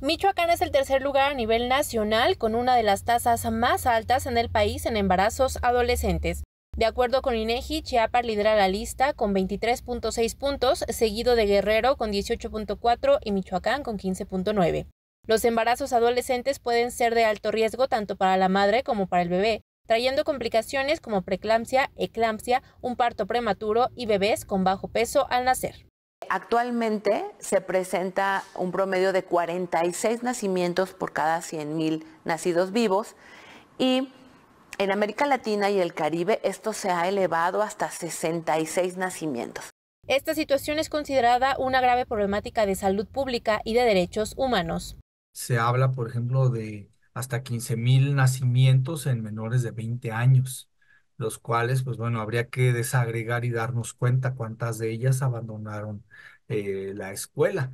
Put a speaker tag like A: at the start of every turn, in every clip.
A: Michoacán es el tercer lugar a nivel nacional con una de las tasas más altas en el país en embarazos adolescentes. De acuerdo con INEGI, Chiapas lidera la lista con 23.6 puntos, seguido de Guerrero con 18.4 y Michoacán con 15.9. Los embarazos adolescentes pueden ser de alto riesgo tanto para la madre como para el bebé, trayendo complicaciones como preeclampsia, eclampsia, un parto prematuro y bebés con bajo peso al nacer. Actualmente
B: se presenta un promedio de 46 nacimientos por cada 100.000 nacidos vivos y en América Latina y el Caribe esto se ha elevado hasta 66 nacimientos.
A: Esta situación es considerada una grave problemática de salud pública y de derechos humanos.
C: Se habla, por ejemplo, de hasta 15.000 nacimientos en menores de 20 años los cuales, pues bueno, habría que desagregar y darnos cuenta cuántas de ellas abandonaron eh, la escuela.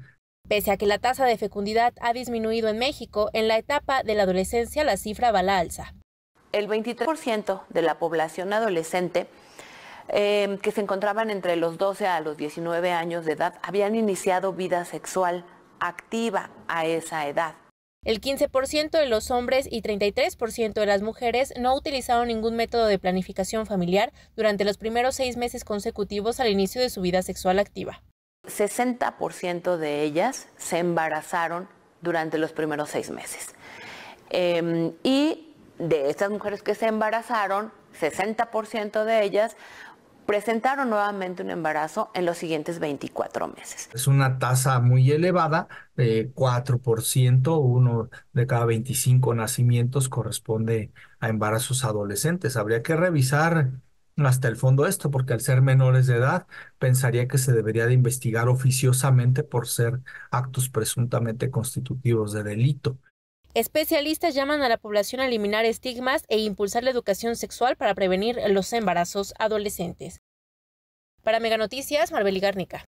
A: Pese a que la tasa de fecundidad ha disminuido en México, en la etapa de la adolescencia la cifra va a la alza.
B: El 23% de la población adolescente em, que se encontraban entre los 12 a los 19 años de edad habían iniciado vida sexual
A: activa a esa edad. El 15% de los hombres y 33% de las mujeres no utilizaron ningún método de planificación familiar durante los primeros seis meses consecutivos al inicio de su vida sexual activa.
B: 60% de ellas se embarazaron durante los primeros seis meses. Em, y de estas mujeres que se embarazaron, 60% de ellas presentaron nuevamente un embarazo en los siguientes 24 meses.
C: Es una tasa muy elevada, de 4%, uno de cada 25 nacimientos corresponde a embarazos adolescentes. Habría que revisar hasta el fondo esto, porque al ser menores de edad, pensaría que se debería de investigar oficiosamente por ser actos presuntamente constitutivos de delito.
A: Especialistas llaman a la población a eliminar estigmas e impulsar la educación sexual para prevenir los embarazos adolescentes. Para Meganoticias, Marbeli Gárnica.